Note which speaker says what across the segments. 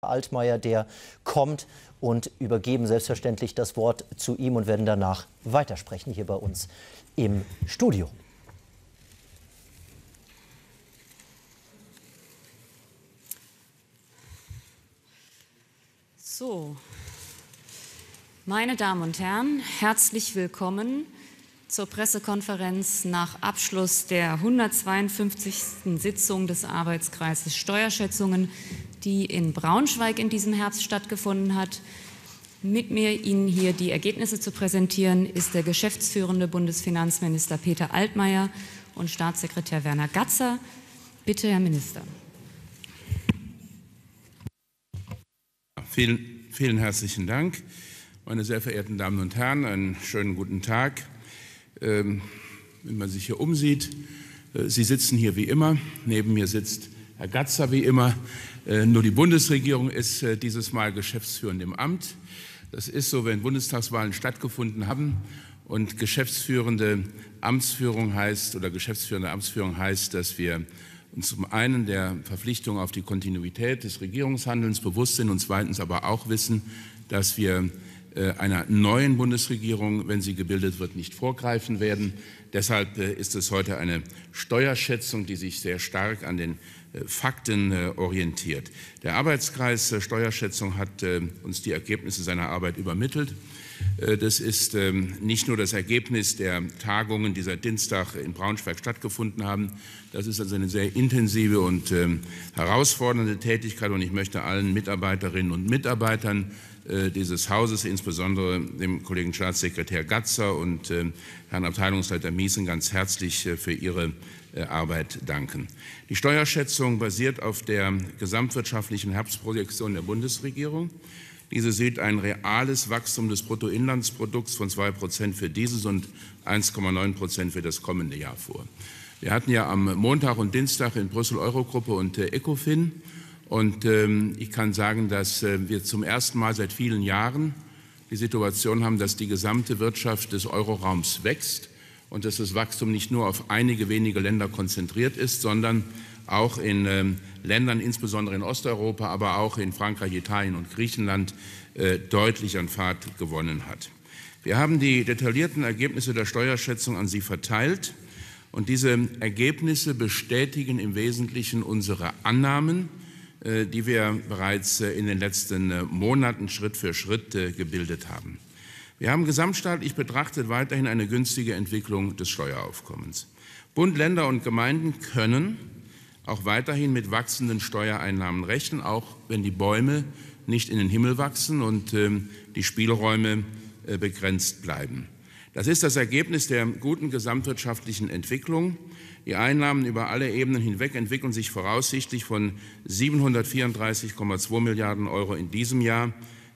Speaker 1: Altmaier, der kommt und übergeben selbstverständlich das Wort zu ihm und werden danach weitersprechen hier bei uns im Studio.
Speaker 2: So, meine Damen und Herren, herzlich willkommen zur Pressekonferenz nach Abschluss der 152. Sitzung des Arbeitskreises Steuerschätzungen die in Braunschweig in diesem Herbst stattgefunden hat. Mit mir Ihnen hier die Ergebnisse zu präsentieren, ist der geschäftsführende Bundesfinanzminister Peter Altmaier und Staatssekretär Werner Gatzer. Bitte, Herr Minister.
Speaker 3: Vielen, vielen herzlichen Dank. Meine sehr verehrten Damen und Herren, einen schönen guten Tag. Ähm, wenn man sich hier umsieht, äh, Sie sitzen hier wie immer. Neben mir sitzt Herr Gatzer wie immer. Äh, nur die Bundesregierung ist äh, dieses Mal geschäftsführend im Amt. Das ist so, wenn Bundestagswahlen stattgefunden haben und geschäftsführende Amtsführung heißt oder geschäftsführende Amtsführung heißt, dass wir uns zum einen der Verpflichtung auf die Kontinuität des Regierungshandelns bewusst sind und zweitens aber auch wissen, dass wir äh, einer neuen Bundesregierung, wenn sie gebildet wird, nicht vorgreifen werden. Deshalb ist es heute eine Steuerschätzung, die sich sehr stark an den Fakten äh, orientiert. Der Arbeitskreis äh, Steuerschätzung hat äh, uns die Ergebnisse seiner Arbeit übermittelt. Das ist ähm, nicht nur das Ergebnis der Tagungen, die seit Dienstag in Braunschweig stattgefunden haben. Das ist also eine sehr intensive und ähm, herausfordernde Tätigkeit und ich möchte allen Mitarbeiterinnen und Mitarbeitern dieses Hauses, insbesondere dem Kollegen Staatssekretär Gatzer und ähm, Herrn Abteilungsleiter Miesen ganz herzlich für ihre äh, Arbeit danken. Die Steuerschätzung basiert auf der gesamtwirtschaftlichen Herbstprojektion der Bundesregierung. Diese sieht ein reales Wachstum des Bruttoinlandsprodukts von 2 Prozent für dieses und 1,9 Prozent für das kommende Jahr vor. Wir hatten ja am Montag und Dienstag in Brüssel Eurogruppe und äh, ECOFIN. Und ähm, ich kann sagen, dass äh, wir zum ersten Mal seit vielen Jahren die Situation haben, dass die gesamte Wirtschaft des Euroraums wächst und dass das Wachstum nicht nur auf einige wenige Länder konzentriert ist, sondern auch in ähm, Ländern, insbesondere in Osteuropa, aber auch in Frankreich, Italien und Griechenland äh, deutlich an Fahrt gewonnen hat. Wir haben die detaillierten Ergebnisse der Steuerschätzung an Sie verteilt und diese Ergebnisse bestätigen im Wesentlichen unsere Annahmen, äh, die wir bereits äh, in den letzten äh, Monaten Schritt für Schritt gebildet haben. Wir haben gesamtstaatlich betrachtet weiterhin eine günstige Entwicklung des Steueraufkommens. Bund, Länder und Gemeinden können auch weiterhin mit wachsenden Steuereinnahmen rechnen, auch wenn die Bäume nicht in den Himmel wachsen und äh, die Spielräume äh, begrenzt bleiben. Das ist das Ergebnis der guten gesamtwirtschaftlichen Entwicklung. Die Einnahmen über alle Ebenen hinweg entwickeln sich voraussichtlich von 734,2 Milliarden Euro in diesem Jahr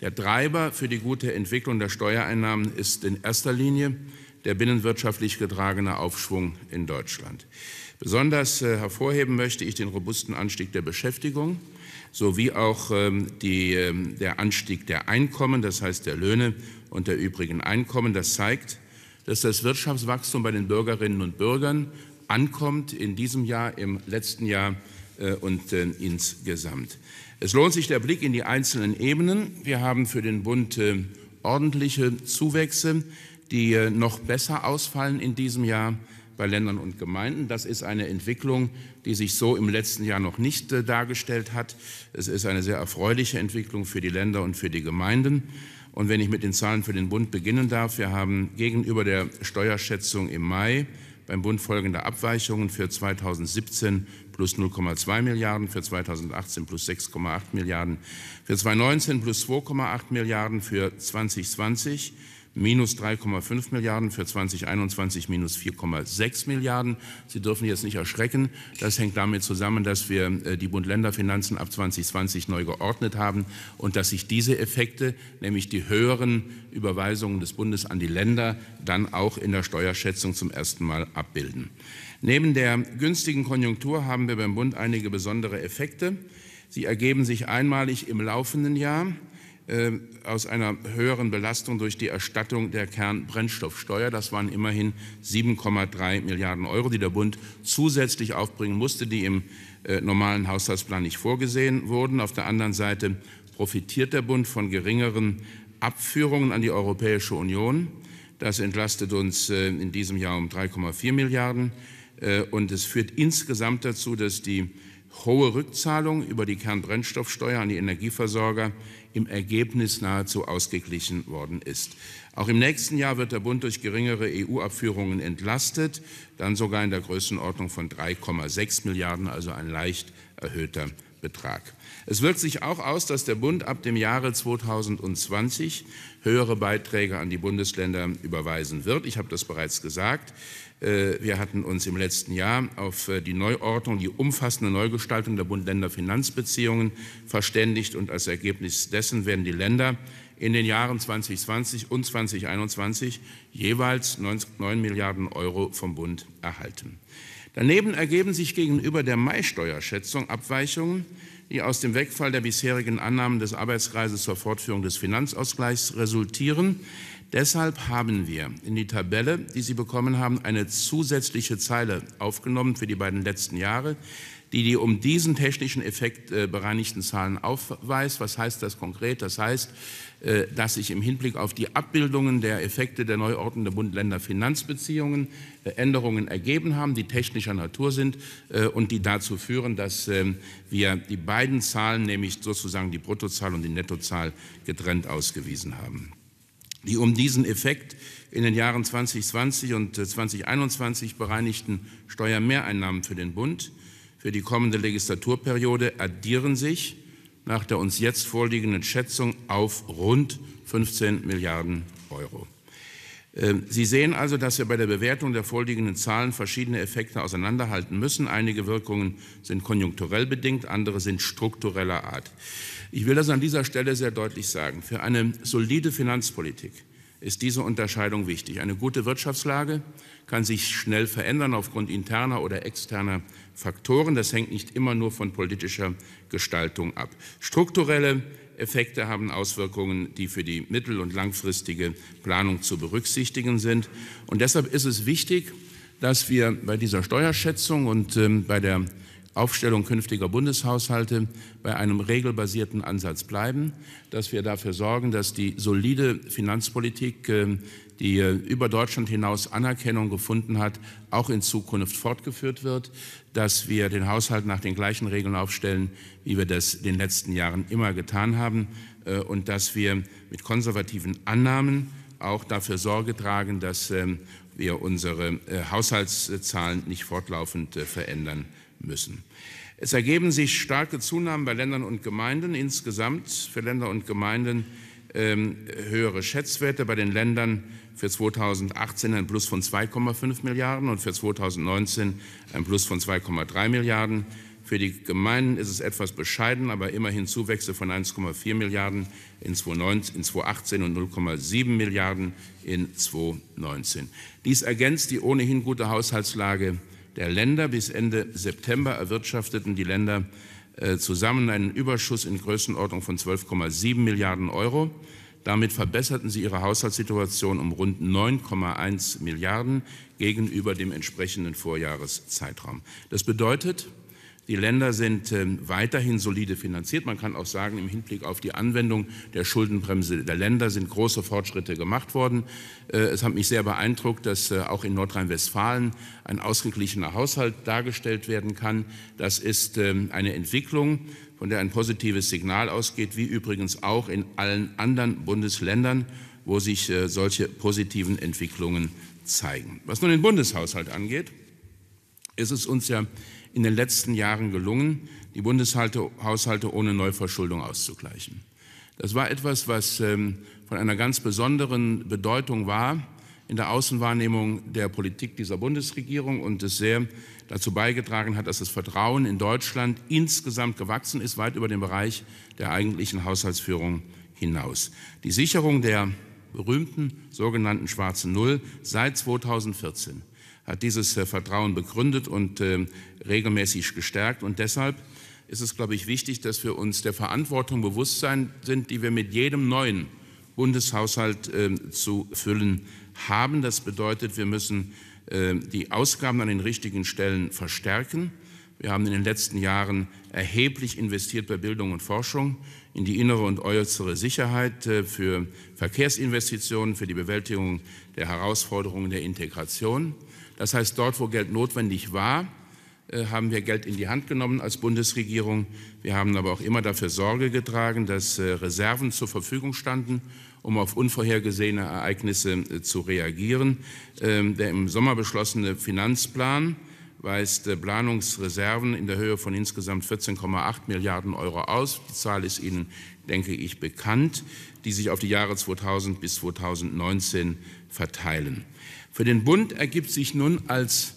Speaker 3: Der Treiber für die gute Entwicklung der Steuereinnahmen ist in erster Linie der binnenwirtschaftlich getragene Aufschwung in Deutschland. Besonders äh, hervorheben möchte ich den robusten Anstieg der Beschäftigung sowie auch ähm, die, ähm, der Anstieg der Einkommen, das heißt der Löhne und der übrigen Einkommen. Das zeigt, dass das Wirtschaftswachstum bei den Bürgerinnen und Bürgern ankommt in diesem Jahr, im letzten Jahr äh, und äh, insgesamt. Es lohnt sich der Blick in die einzelnen Ebenen. Wir haben für den Bund äh, ordentliche Zuwächse, die äh, noch besser ausfallen in diesem Jahr bei Ländern und Gemeinden. Das ist eine Entwicklung, die sich so im letzten Jahr noch nicht äh, dargestellt hat. Es ist eine sehr erfreuliche Entwicklung für die Länder und für die Gemeinden. Und wenn ich mit den Zahlen für den Bund beginnen darf, wir haben gegenüber der Steuerschätzung im Mai beim Bund folgende Abweichungen für 2017 plus 0,2 Milliarden, für 2018 plus 6,8 Milliarden, für 2019 plus 2,8 Milliarden, für 2020 minus 3,5 Milliarden, für 2021 minus 4,6 Milliarden. Sie dürfen jetzt nicht erschrecken. Das hängt damit zusammen, dass wir äh, die Bund-Länder-Finanzen ab 2020 neu geordnet haben und dass sich diese Effekte, nämlich die höheren Überweisungen des Bundes an die Länder, dann auch in der Steuerschätzung zum ersten Mal abbilden. Neben der günstigen Konjunktur haben wir beim Bund einige besondere Effekte. Sie ergeben sich einmalig im laufenden Jahr. Ähm, aus einer höheren Belastung durch die Erstattung der Kernbrennstoffsteuer. Das waren immerhin 7,3 Milliarden Euro, die der Bund zusätzlich aufbringen musste, die im äh, normalen Haushaltsplan nicht vorgesehen wurden. Auf der anderen Seite profitiert der Bund von geringeren Abführungen an die Europäische Union. Das entlastet uns äh, in diesem Jahr um 3,4 Milliarden. Äh, und es führt insgesamt dazu, dass die hohe Rückzahlung über die Kernbrennstoffsteuer an die Energieversorger im Ergebnis nahezu ausgeglichen worden ist. Auch im nächsten Jahr wird der Bund durch geringere EU-Abführungen entlastet, dann sogar in der Größenordnung von 3,6 Milliarden, also ein leicht erhöhter Betrag. Es wirkt sich auch aus, dass der Bund ab dem Jahre 2020 höhere Beiträge an die Bundesländer überweisen wird. Ich habe das bereits gesagt. Äh, wir hatten uns im letzten Jahr auf äh, die Neuordnung, die umfassende Neugestaltung der Bund-Länder-Finanzbeziehungen verständigt und als Ergebnis dessen werden die Länder in den Jahren 2020 und 2021 jeweils 9 Milliarden Euro vom Bund erhalten. Daneben ergeben sich gegenüber der Mai-Steuerschätzung Abweichungen, die aus dem Wegfall der bisherigen Annahmen des Arbeitskreises zur Fortführung des Finanzausgleichs resultieren. Deshalb haben wir in die Tabelle, die Sie bekommen haben, eine zusätzliche Zeile aufgenommen für die beiden letzten Jahre, die die um diesen technischen Effekt äh, bereinigten Zahlen aufweist. Was heißt das konkret? Das heißt, äh, dass sich im Hinblick auf die Abbildungen der Effekte der Neuordnung der Bund-Länder-Finanzbeziehungen äh, Änderungen ergeben haben, die technischer Natur sind und die dazu führen, dass ähm, wir die beiden Zahlen, nämlich sozusagen die Bruttozahl und die Nettozahl, getrennt ausgewiesen haben. Die um diesen Effekt in den Jahren 2020 und 2021 bereinigten Steuermehreinnahmen für den Bund für die kommende Legislaturperiode addieren sich nach der uns jetzt vorliegenden Schätzung auf rund 15 Milliarden Euro. Ähm, Sie sehen also, dass wir bei der Bewertung der vorliegenden Zahlen verschiedene Effekte auseinanderhalten müssen. Einige Wirkungen sind konjunkturell bedingt, andere sind struktureller Art. Ich will das an dieser Stelle sehr deutlich sagen. Für eine solide Finanzpolitik ist diese Unterscheidung wichtig. Eine gute Wirtschaftslage kann sich schnell verändern aufgrund interner oder externer Faktoren. Das hängt nicht immer nur von politischer Gestaltung ab. Strukturelle Effekte haben Auswirkungen, die für die mittel- und langfristige Planung zu berücksichtigen sind. Und deshalb ist es wichtig, dass wir bei dieser Steuerschätzung und ähm, bei der Aufstellung künftiger Bundeshaushalte bei einem regelbasierten Ansatz bleiben, dass wir dafür sorgen, dass die solide Finanzpolitik, äh, die äh, über Deutschland hinaus Anerkennung gefunden hat, auch in Zukunft fortgeführt wird, dass wir den Haushalt nach den gleichen Regeln aufstellen, wie wir das in den letzten Jahren immer getan haben äh, und dass wir mit konservativen Annahmen auch dafür Sorge tragen, dass ähm, wir unsere Haushaltszahlen nicht fortlaufend verändern müssen. Es ergeben sich starke Zunahmen bei Ländern und Gemeinden, insgesamt für Länder und Gemeinden ähm, höhere Schätzwerte, bei den Ländern für 2018 ein Plus von 2,5 Milliarden und für 2019 ein Plus von 2,3 Milliarden. Für die Gemeinden ist es etwas bescheiden, aber immerhin Zuwächse von 1,4 Milliarden in 2018 und 0,7 Milliarden in 2019. Dies ergänzt die ohnehin gute Haushaltslage der Länder. Bis Ende September erwirtschafteten die Länder äh, zusammen einen Überschuss in Größenordnung von 12,7 Milliarden Euro. Damit verbesserten sie ihre Haushaltssituation um rund 9,1 Milliarden gegenüber dem entsprechenden Vorjahreszeitraum. Das bedeutet, die Länder sind ähm, weiterhin solide finanziert. Man kann auch sagen, im Hinblick auf die Anwendung der Schuldenbremse der Länder sind große Fortschritte gemacht worden. Äh, es hat mich sehr beeindruckt, dass äh, auch in Nordrhein-Westfalen ein ausgeglichener Haushalt dargestellt werden kann. Das ist ähm, eine Entwicklung, von der ein positives Signal ausgeht, wie übrigens auch in allen anderen Bundesländern, wo sich äh, solche positiven Entwicklungen zeigen. Was nun den Bundeshaushalt angeht, ist Es uns ja in den letzten Jahren gelungen, die Bundeshaushalte ohne Neuverschuldung auszugleichen. Das war etwas, was ähm, von einer ganz besonderen Bedeutung war in der Außenwahrnehmung der Politik dieser Bundesregierung und es sehr dazu beigetragen hat, dass das Vertrauen in Deutschland insgesamt gewachsen ist, weit über den Bereich der eigentlichen Haushaltsführung hinaus. Die Sicherung der berühmten sogenannten schwarzen Null seit 2014 hat dieses äh, Vertrauen begründet und ähm, regelmäßig gestärkt. Und deshalb ist es, glaube ich, wichtig, dass wir uns der Verantwortung bewusst sein sind, die wir mit jedem neuen Bundeshaushalt ähm, zu füllen haben. Das bedeutet, wir müssen ähm, die Ausgaben an den richtigen Stellen verstärken. Wir haben in den letzten Jahren erheblich investiert bei Bildung und Forschung, in die innere und äußere Sicherheit, äh, für Verkehrsinvestitionen, für die Bewältigung der Herausforderungen der Integration. Das heißt, dort, wo Geld notwendig war, äh, haben wir Geld in die Hand genommen als Bundesregierung. Wir haben aber auch immer dafür Sorge getragen, dass äh, Reserven zur Verfügung standen, um auf unvorhergesehene Ereignisse äh, zu reagieren. Ähm, der im Sommer beschlossene Finanzplan weist Planungsreserven in der Höhe von insgesamt 14,8 Milliarden Euro aus. Die Zahl ist Ihnen, denke ich, bekannt, die sich auf die Jahre 2000 bis 2019 verteilen. Für den Bund ergibt sich nun als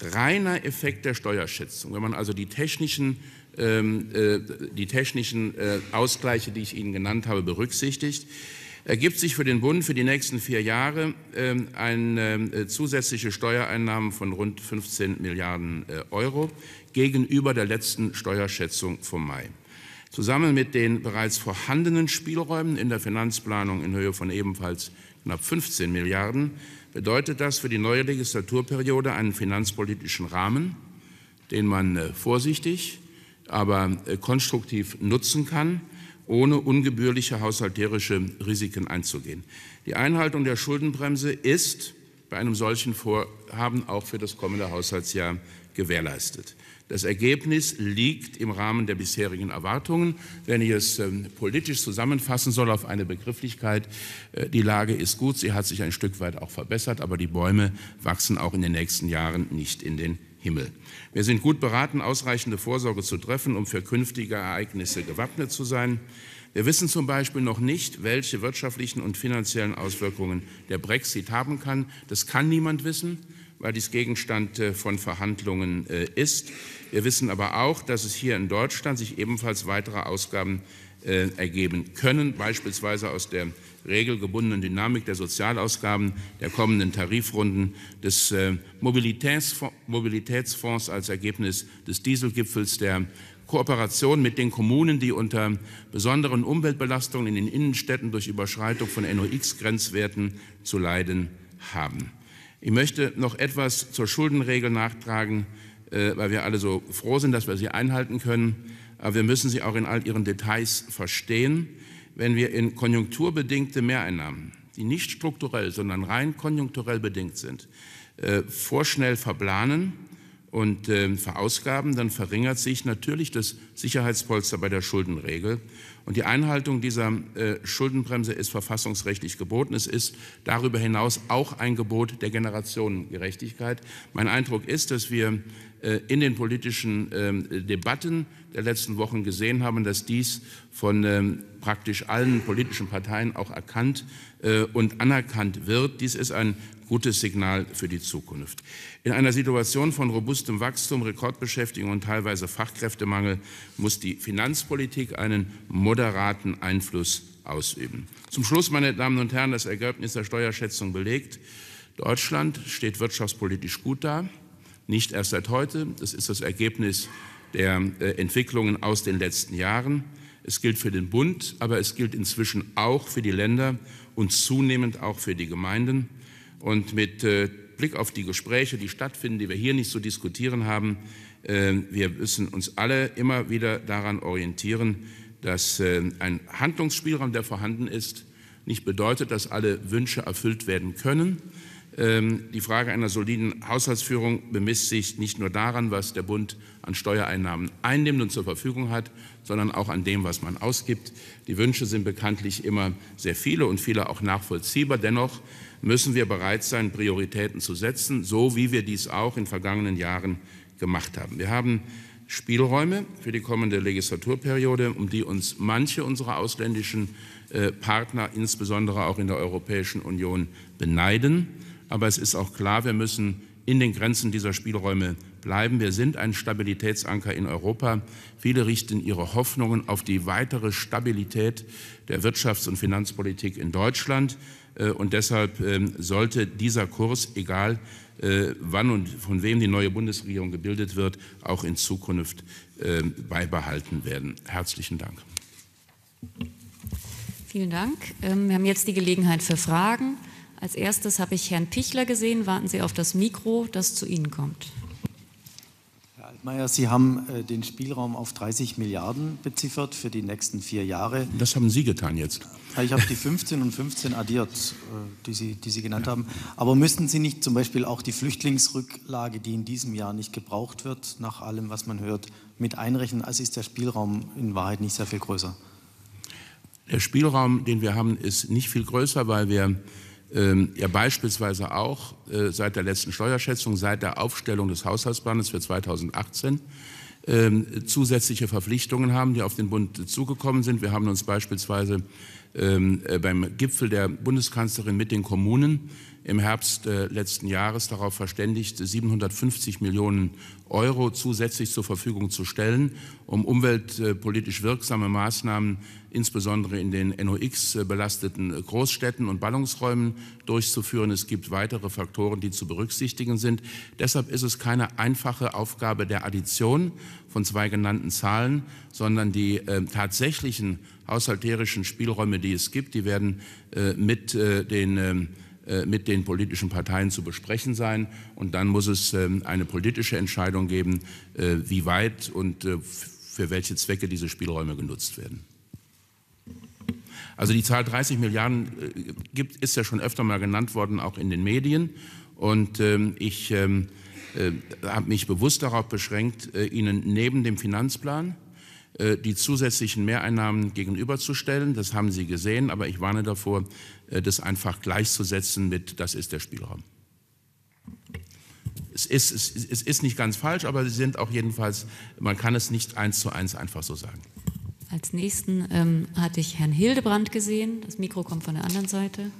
Speaker 3: reiner Effekt der Steuerschätzung, wenn man also die technischen, ähm, äh, die technischen äh, Ausgleiche, die ich Ihnen genannt habe, berücksichtigt, ergibt sich für den Bund für die nächsten vier Jahre ähm, äh, eine zusätzliche Steuereinnahmen von rund 15 Milliarden äh, Euro gegenüber der letzten Steuerschätzung vom Mai. Zusammen mit den bereits vorhandenen Spielräumen in der Finanzplanung in Höhe von ebenfalls knapp 15 Milliarden, bedeutet das für die neue Legislaturperiode einen finanzpolitischen Rahmen, den man äh, vorsichtig, aber äh, konstruktiv nutzen kann, ohne ungebührliche haushalterische Risiken einzugehen. Die Einhaltung der Schuldenbremse ist bei einem solchen Vorhaben auch für das kommende Haushaltsjahr gewährleistet. Das Ergebnis liegt im Rahmen der bisherigen Erwartungen. Wenn ich es ähm, politisch zusammenfassen soll auf eine Begrifflichkeit, äh, die Lage ist gut, sie hat sich ein Stück weit auch verbessert, aber die Bäume wachsen auch in den nächsten Jahren nicht in den Himmel. Wir sind gut beraten, ausreichende Vorsorge zu treffen, um für künftige Ereignisse gewappnet zu sein. Wir wissen zum Beispiel noch nicht, welche wirtschaftlichen und finanziellen Auswirkungen der Brexit haben kann. Das kann niemand wissen weil dies Gegenstand äh, von Verhandlungen äh, ist. Wir wissen aber auch, dass es hier in Deutschland sich ebenfalls weitere Ausgaben äh, ergeben können, beispielsweise aus der regelgebundenen Dynamik der Sozialausgaben der kommenden Tarifrunden des Mobilitätsfonds als Ergebnis des Dieselgipfels der Kooperation mit den Kommunen, die unter besonderen Umweltbelastungen in den Innenstädten durch Überschreitung von NOx-Grenzwerten zu leiden haben. Ich möchte noch etwas zur Schuldenregel nachtragen, äh, weil wir alle so froh sind, dass wir sie einhalten können. Aber wir müssen sie auch in all ihren Details verstehen. Wenn wir in konjunkturbedingte Mehreinnahmen, die nicht strukturell, sondern rein konjunkturell bedingt sind, äh, vorschnell verplanen, und äh, verausgaben, dann verringert sich natürlich das Sicherheitspolster bei der Schuldenregel. Und die Einhaltung dieser äh, Schuldenbremse ist verfassungsrechtlich geboten. Es ist darüber hinaus auch ein Gebot der Generationengerechtigkeit. Mein Eindruck ist, dass wir äh, in den politischen ähm, Debatten der letzten Wochen gesehen haben, dass dies von ähm, praktisch allen politischen Parteien auch erkannt äh, und anerkannt wird. Dies ist ein gutes Signal für die Zukunft. In einer Situation von robustem Wachstum, Rekordbeschäftigung und teilweise Fachkräftemangel muss die Finanzpolitik einen moderaten Einfluss ausüben. Zum Schluss, meine Damen und Herren, das Ergebnis der Steuerschätzung belegt, Deutschland steht wirtschaftspolitisch gut da, nicht erst seit heute. Das ist das Ergebnis der äh, Entwicklungen aus den letzten Jahren. Es gilt für den Bund, aber es gilt inzwischen auch für die Länder und zunehmend auch für die Gemeinden. Und mit äh, Blick auf die Gespräche, die stattfinden, die wir hier nicht zu diskutieren haben, äh, wir müssen uns alle immer wieder daran orientieren, dass äh, ein Handlungsspielraum, der vorhanden ist, nicht bedeutet, dass alle Wünsche erfüllt werden können, ähm, die Frage einer soliden Haushaltsführung bemisst sich nicht nur daran, was der Bund an Steuereinnahmen einnimmt und zur Verfügung hat, sondern auch an dem, was man ausgibt. Die Wünsche sind bekanntlich immer sehr viele und viele auch nachvollziehbar. Dennoch müssen wir bereit sein, Prioritäten zu setzen, so wie wir dies auch in vergangenen Jahren gemacht haben. Wir haben Spielräume für die kommende Legislaturperiode, um die uns manche unserer ausländischen äh, Partner, insbesondere auch in der Europäischen Union, beneiden aber es ist auch klar, wir müssen in den Grenzen dieser Spielräume bleiben. Wir sind ein Stabilitätsanker in Europa. Viele richten ihre Hoffnungen auf die weitere Stabilität der Wirtschafts- und Finanzpolitik in Deutschland. Äh, und deshalb ähm, sollte dieser Kurs, egal äh, wann und von wem die neue Bundesregierung gebildet wird, auch in Zukunft ähm, beibehalten werden. Herzlichen Dank.
Speaker 2: Vielen Dank. Ähm, wir haben jetzt die Gelegenheit für Fragen. Als erstes habe ich Herrn Pichler gesehen. Warten Sie auf das Mikro, das zu Ihnen kommt.
Speaker 1: Herr Altmaier, Sie haben äh, den Spielraum auf 30 Milliarden beziffert für die nächsten vier Jahre. Das haben Sie getan jetzt. Ich habe die 15 und 15 addiert, äh, die, Sie, die Sie genannt ja. haben. Aber müssten Sie nicht zum Beispiel auch die Flüchtlingsrücklage, die in diesem Jahr nicht gebraucht wird, nach allem, was man hört, mit einrechnen? Also ist der Spielraum in Wahrheit nicht sehr viel größer.
Speaker 3: Der Spielraum, den wir haben, ist nicht viel größer, weil wir ähm, ja beispielsweise auch äh, seit der letzten Steuerschätzung, seit der Aufstellung des Haushaltsplanes für 2018 ähm, zusätzliche Verpflichtungen haben, die auf den Bund zugekommen sind. Wir haben uns beispielsweise ähm, äh, beim Gipfel der Bundeskanzlerin mit den Kommunen im Herbst äh, letzten Jahres darauf verständigt, 750 Millionen Euro zusätzlich zur Verfügung zu stellen, um umweltpolitisch wirksame Maßnahmen insbesondere in den NOx-belasteten Großstädten und Ballungsräumen durchzuführen. Es gibt weitere Faktoren, die zu berücksichtigen sind. Deshalb ist es keine einfache Aufgabe der Addition von zwei genannten Zahlen, sondern die äh, tatsächlichen haushalterischen Spielräume, die es gibt, die werden äh, mit äh, den ähm, äh, mit den politischen Parteien zu besprechen sein. Und dann muss es ähm, eine politische Entscheidung geben, äh, wie weit und äh, für welche Zwecke diese Spielräume genutzt werden. Also die Zahl 30 Milliarden gibt, ist ja schon öfter mal genannt worden, auch in den Medien. Und ähm, ich ähm, habe mich bewusst darauf beschränkt, Ihnen neben dem Finanzplan äh, die zusätzlichen Mehreinnahmen gegenüberzustellen. Das haben Sie gesehen, aber ich warne davor, äh, das einfach gleichzusetzen mit, das ist der Spielraum. Es ist, es, es ist nicht ganz falsch, aber Sie sind auch jedenfalls, man kann es nicht eins zu eins einfach so sagen.
Speaker 2: Als nächsten ähm, hatte ich Herrn Hildebrand gesehen. Das Mikro kommt von der anderen Seite.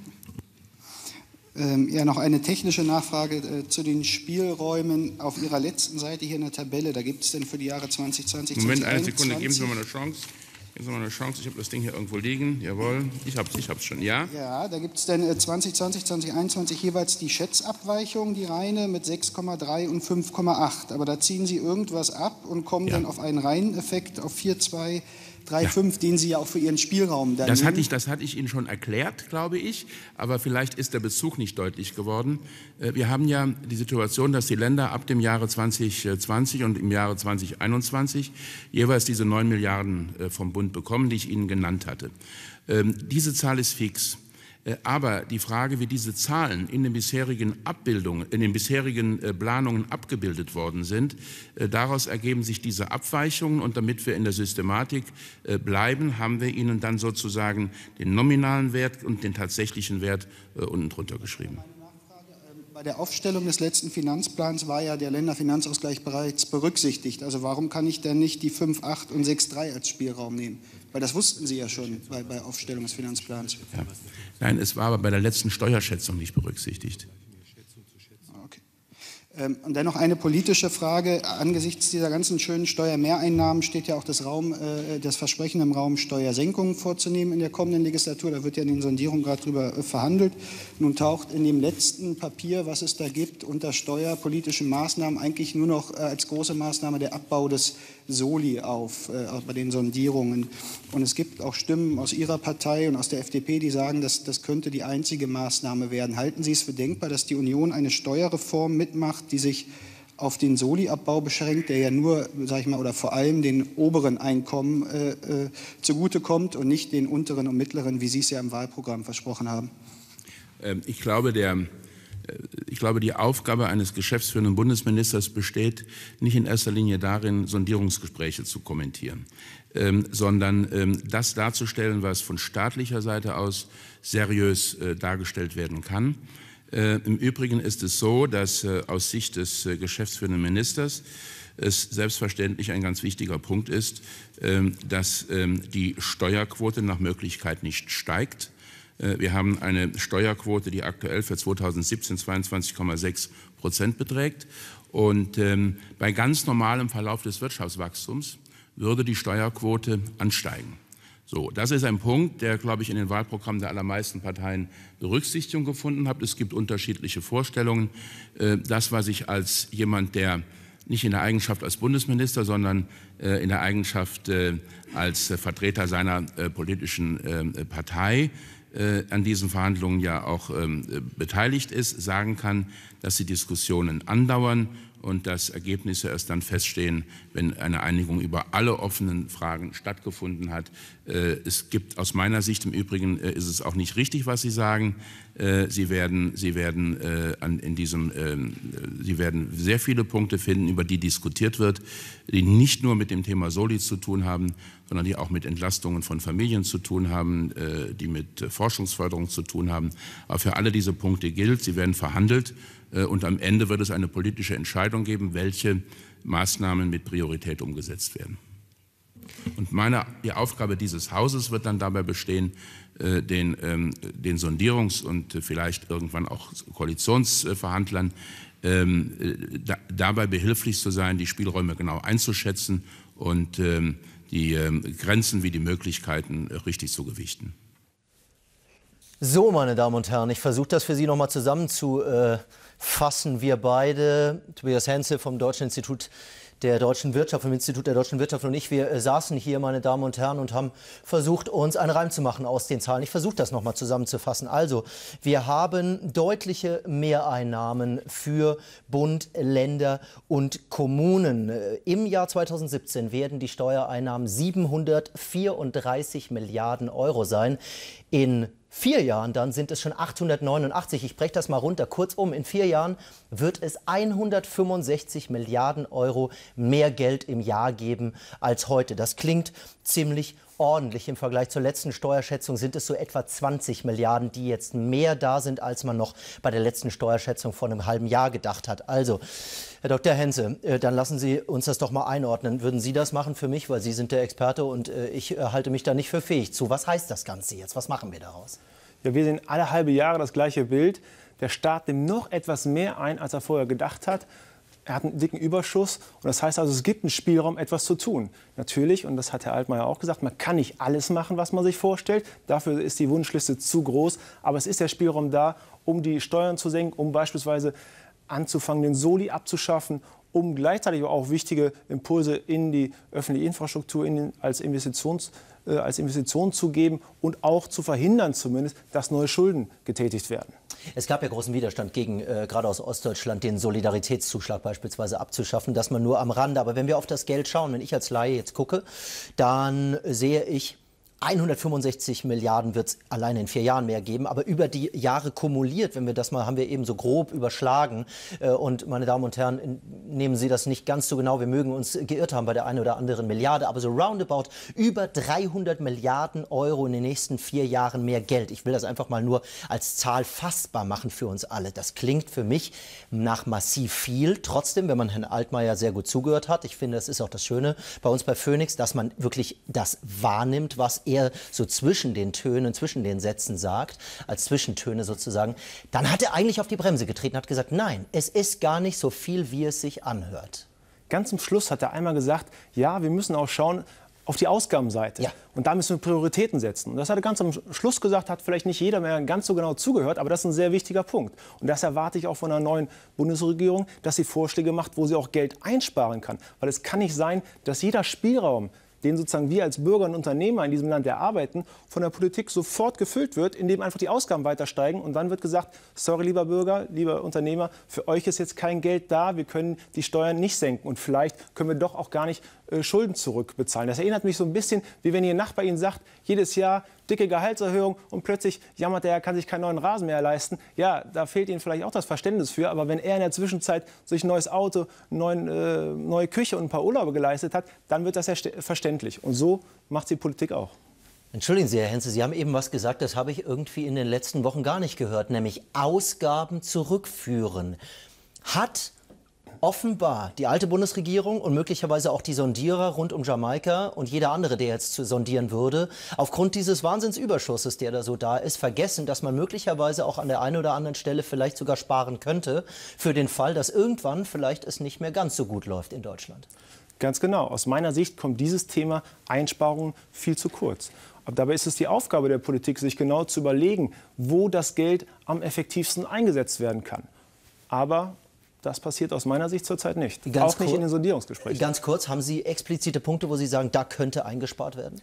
Speaker 4: Ähm, ja, noch eine technische Nachfrage äh, zu den Spielräumen auf Ihrer letzten Seite hier in der Tabelle. Da gibt es denn für die Jahre 2020, Moment, 2021... Moment, eine Sekunde, geben Sie mir mal eine
Speaker 3: Chance. Geben Sie Chance. Ich habe das Ding hier irgendwo liegen. Jawohl, ich habe es ich schon, ja?
Speaker 4: Ja, da gibt es dann 2020, 2021 jeweils die Schätzabweichung, die reine mit 6,3 und 5,8. Aber da ziehen Sie irgendwas ab und kommen ja. dann auf einen reinen Effekt auf 4,2 3,5, ja. den Sie ja auch für Ihren Spielraum dann das hatte ich,
Speaker 3: Das hatte ich Ihnen schon erklärt, glaube ich, aber vielleicht ist der Bezug nicht deutlich geworden. Äh, wir haben ja die Situation, dass die Länder ab dem Jahre 2020 äh, und im Jahre 2021 jeweils diese 9 Milliarden äh, vom Bund bekommen, die ich Ihnen genannt hatte. Ähm, diese Zahl ist fix. Äh, aber die Frage, wie diese Zahlen in den bisherigen Abbildungen, in den bisherigen äh, Planungen abgebildet worden sind, äh, daraus ergeben sich diese Abweichungen. Und damit wir in der Systematik bleiben, haben wir Ihnen dann sozusagen den nominalen Wert und den tatsächlichen Wert unten drunter geschrieben. Ähm,
Speaker 4: bei der Aufstellung des letzten Finanzplans war ja der Länderfinanzausgleich bereits berücksichtigt. Also warum kann ich denn nicht die 5,8 und 6,3 als Spielraum nehmen? Weil das wussten Sie ja schon bei, bei Aufstellung des Finanzplans. Ja.
Speaker 3: Nein, es war aber bei der letzten Steuerschätzung nicht berücksichtigt.
Speaker 4: Ah, okay. Ähm, und dennoch eine politische Frage. Angesichts dieser ganzen schönen Steuermehreinnahmen steht ja auch das, Raum, äh, das Versprechen im Raum, Steuersenkungen vorzunehmen in der kommenden Legislatur. Da wird ja in den Sondierungen gerade drüber äh, verhandelt. Nun taucht in dem letzten Papier, was es da gibt, unter steuerpolitischen Maßnahmen eigentlich nur noch äh, als große Maßnahme der Abbau des Soli auf äh, bei den Sondierungen. Und es gibt auch Stimmen aus Ihrer Partei und aus der FDP, die sagen, dass das könnte die einzige Maßnahme werden. Halten Sie es für denkbar, dass die Union eine Steuerreform mitmacht, die sich auf den Soli-Abbau beschränkt, der ja nur, sag ich mal, oder vor allem den oberen Einkommen äh, äh, zugutekommt und nicht den unteren und mittleren, wie Sie es ja im Wahlprogramm versprochen haben?
Speaker 3: Ähm, ich glaube, der äh, ich glaube, die Aufgabe eines geschäftsführenden Bundesministers besteht nicht in erster Linie darin, Sondierungsgespräche zu kommentieren, ähm, sondern ähm, das darzustellen, was von staatlicher Seite aus seriös äh, dargestellt werden kann. Äh, Im Übrigen ist es so, dass äh, aus Sicht des äh, geschäftsführenden Ministers es selbstverständlich ein ganz wichtiger Punkt ist, ähm, dass ähm, die Steuerquote nach Möglichkeit nicht steigt äh, wir haben eine Steuerquote, die aktuell für 2017 22,6 Prozent beträgt. Und ähm, bei ganz normalem Verlauf des Wirtschaftswachstums würde die Steuerquote ansteigen. So, das ist ein Punkt, der, glaube ich, in den Wahlprogrammen der allermeisten Parteien Berücksichtigung gefunden hat. Es gibt unterschiedliche Vorstellungen. Äh, das, was ich als jemand, der nicht in der Eigenschaft als Bundesminister, sondern äh, in der Eigenschaft als Vertreter seiner politischen Partei äh, an diesen Verhandlungen ja auch ähm, äh, beteiligt ist, sagen kann, dass die Diskussionen andauern und dass Ergebnisse erst dann feststehen, wenn eine Einigung über alle offenen Fragen stattgefunden hat. Äh, es gibt aus meiner Sicht im Übrigen äh, ist es auch nicht richtig, was Sie sagen. Äh, sie werden, Sie werden in diesem, ähm, Sie werden sehr viele Punkte finden, über die diskutiert wird, die nicht nur mit dem Thema Soli zu tun haben, sondern die auch mit Entlastungen von Familien zu tun haben, die mit Forschungsförderung zu tun haben. Aber für alle diese Punkte gilt, sie werden verhandelt. Äh, und am Ende wird es eine politische Entscheidung geben, welche Maßnahmen mit Priorität umgesetzt werden. Und meine, die Aufgabe dieses Hauses wird dann dabei bestehen, äh, den, ähm, den Sondierungs- und vielleicht irgendwann auch Koalitionsverhandlern ähm, dabei behilflich zu sein, die Spielräume genau einzuschätzen und ähm, die Grenzen wie die Möglichkeiten richtig zu gewichten.
Speaker 1: So, meine Damen und Herren, ich versuche das für Sie nochmal zusammenzufassen. wir beide, Tobias Henze vom Deutschen Institut der deutschen Wirtschaft, vom Institut der deutschen Wirtschaft und ich, wir äh, saßen hier, meine Damen und Herren, und haben versucht, uns einen Reim zu machen aus den Zahlen. Ich versuche das nochmal zusammenzufassen. Also, wir haben deutliche Mehreinnahmen für Bund, Länder und Kommunen. Äh, Im Jahr 2017 werden die Steuereinnahmen 734 Milliarden Euro sein. In vier Jahren dann sind es schon 889. Ich breche das mal runter. Kurzum, in vier Jahren wird es 165 Milliarden Euro mehr Geld im Jahr geben als heute. Das klingt ziemlich ordentlich. Im Vergleich zur letzten Steuerschätzung sind es so etwa 20 Milliarden, die jetzt mehr da sind, als man noch bei der letzten Steuerschätzung vor einem halben Jahr gedacht hat. Also, Herr Dr. Henze, äh, dann lassen Sie uns das doch mal einordnen. Würden Sie das machen für mich, weil Sie sind der Experte und äh, ich äh, halte mich da nicht für fähig zu. Was heißt das Ganze jetzt? Was machen wir daraus? Ja, wir sehen alle halbe Jahre das gleiche Bild. Der Staat nimmt noch etwas
Speaker 5: mehr ein, als er vorher gedacht hat er hat einen dicken Überschuss. Und das heißt also, es gibt einen Spielraum, etwas zu tun. Natürlich, und das hat Herr Altmaier auch gesagt, man kann nicht alles machen, was man sich vorstellt. Dafür ist die Wunschliste zu groß. Aber es ist der Spielraum da, um die Steuern zu senken, um beispielsweise anzufangen, den Soli abzuschaffen, um gleichzeitig auch wichtige Impulse in die öffentliche Infrastruktur in, als, Investitions, äh, als Investition zu geben und auch
Speaker 1: zu verhindern zumindest, dass neue Schulden getätigt werden. Es gab ja großen Widerstand gegen, äh, gerade aus Ostdeutschland, den Solidaritätszuschlag beispielsweise abzuschaffen, dass man nur am Rande. Aber wenn wir auf das Geld schauen, wenn ich als Laie jetzt gucke, dann sehe ich, 165 Milliarden wird es allein in vier Jahren mehr geben, aber über die Jahre kumuliert, wenn wir das mal, haben wir eben so grob überschlagen. Äh, und meine Damen und Herren, nehmen Sie das nicht ganz so genau. Wir mögen uns geirrt haben bei der einen oder anderen Milliarde, aber so roundabout über 300 Milliarden Euro in den nächsten vier Jahren mehr Geld. Ich will das einfach mal nur als Zahl fassbar machen für uns alle. Das klingt für mich nach massiv viel. Trotzdem, wenn man Herrn Altmaier sehr gut zugehört hat, ich finde, das ist auch das Schöne bei uns bei Phoenix, dass man wirklich das wahrnimmt, was eher so zwischen den Tönen, zwischen den Sätzen sagt, als Zwischentöne sozusagen, dann hat er eigentlich auf die Bremse getreten, hat gesagt, nein, es ist gar nicht so viel, wie es sich anhört. Ganz zum Schluss hat er einmal gesagt,
Speaker 5: ja, wir müssen auch schauen, auf die Ausgabenseite. Ja. Und da müssen wir Prioritäten setzen. Und das hat er ganz am Schluss gesagt, hat vielleicht nicht jeder mehr ganz so genau zugehört, aber das ist ein sehr wichtiger Punkt. Und das erwarte ich auch von der neuen Bundesregierung, dass sie Vorschläge macht, wo sie auch Geld einsparen kann. Weil es kann nicht sein, dass jeder Spielraum den sozusagen wir als Bürger und Unternehmer in diesem Land erarbeiten, von der Politik sofort gefüllt wird, indem einfach die Ausgaben weiter steigen und dann wird gesagt, sorry lieber Bürger, lieber Unternehmer, für euch ist jetzt kein Geld da, wir können die Steuern nicht senken und vielleicht können wir doch auch gar nicht äh, Schulden zurückbezahlen. Das erinnert mich so ein bisschen, wie wenn Ihr Nachbar Ihnen sagt, jedes Jahr dicke Gehaltserhöhung und plötzlich jammert er, er kann sich keinen neuen Rasen mehr leisten. Ja, da fehlt Ihnen vielleicht auch das Verständnis für, aber wenn er in der Zwischenzeit sich ein neues Auto, neuen, äh, neue Küche und ein paar Urlaube geleistet hat,
Speaker 1: dann wird das ja verständlich. Und so macht die Politik auch. Entschuldigen Sie, Herr Henze, Sie haben eben was gesagt, das habe ich irgendwie in den letzten Wochen gar nicht gehört, nämlich Ausgaben zurückführen. Hat Offenbar die alte Bundesregierung und möglicherweise auch die Sondierer rund um Jamaika und jeder andere, der jetzt sondieren würde, aufgrund dieses Wahnsinnsüberschusses, der da so da ist, vergessen, dass man möglicherweise auch an der einen oder anderen Stelle vielleicht sogar sparen könnte für den Fall, dass irgendwann vielleicht es nicht mehr ganz so gut läuft in Deutschland. Ganz genau. Aus
Speaker 5: meiner Sicht kommt dieses Thema Einsparungen viel zu kurz. Aber dabei ist es die Aufgabe der Politik, sich genau zu überlegen, wo das Geld am effektivsten eingesetzt werden kann. Aber das passiert aus meiner Sicht zurzeit nicht. Ganz auch nicht in den
Speaker 1: Sondierungsgesprächen. Ganz kurz, haben Sie
Speaker 5: explizite Punkte, wo Sie sagen, da könnte eingespart werden?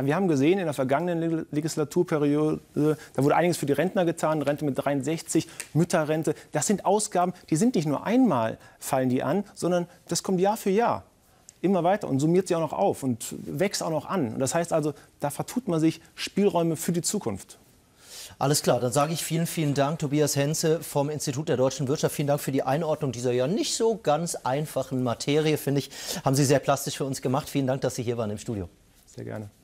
Speaker 5: Wir haben gesehen in der vergangenen Legislaturperiode, da wurde einiges für die Rentner getan, Rente mit 63, Mütterrente. Das sind Ausgaben, die sind nicht nur einmal fallen die an, sondern das kommt Jahr für Jahr immer weiter und summiert sie auch noch auf und wächst auch noch an. das heißt also, da vertut man sich Spielräume für die
Speaker 1: Zukunft. Alles klar, dann sage ich vielen, vielen Dank, Tobias Henze vom Institut der deutschen Wirtschaft. Vielen Dank für die Einordnung dieser ja nicht so ganz einfachen Materie, finde ich. Haben Sie sehr plastisch für uns gemacht. Vielen Dank, dass Sie hier waren im Studio. Sehr gerne.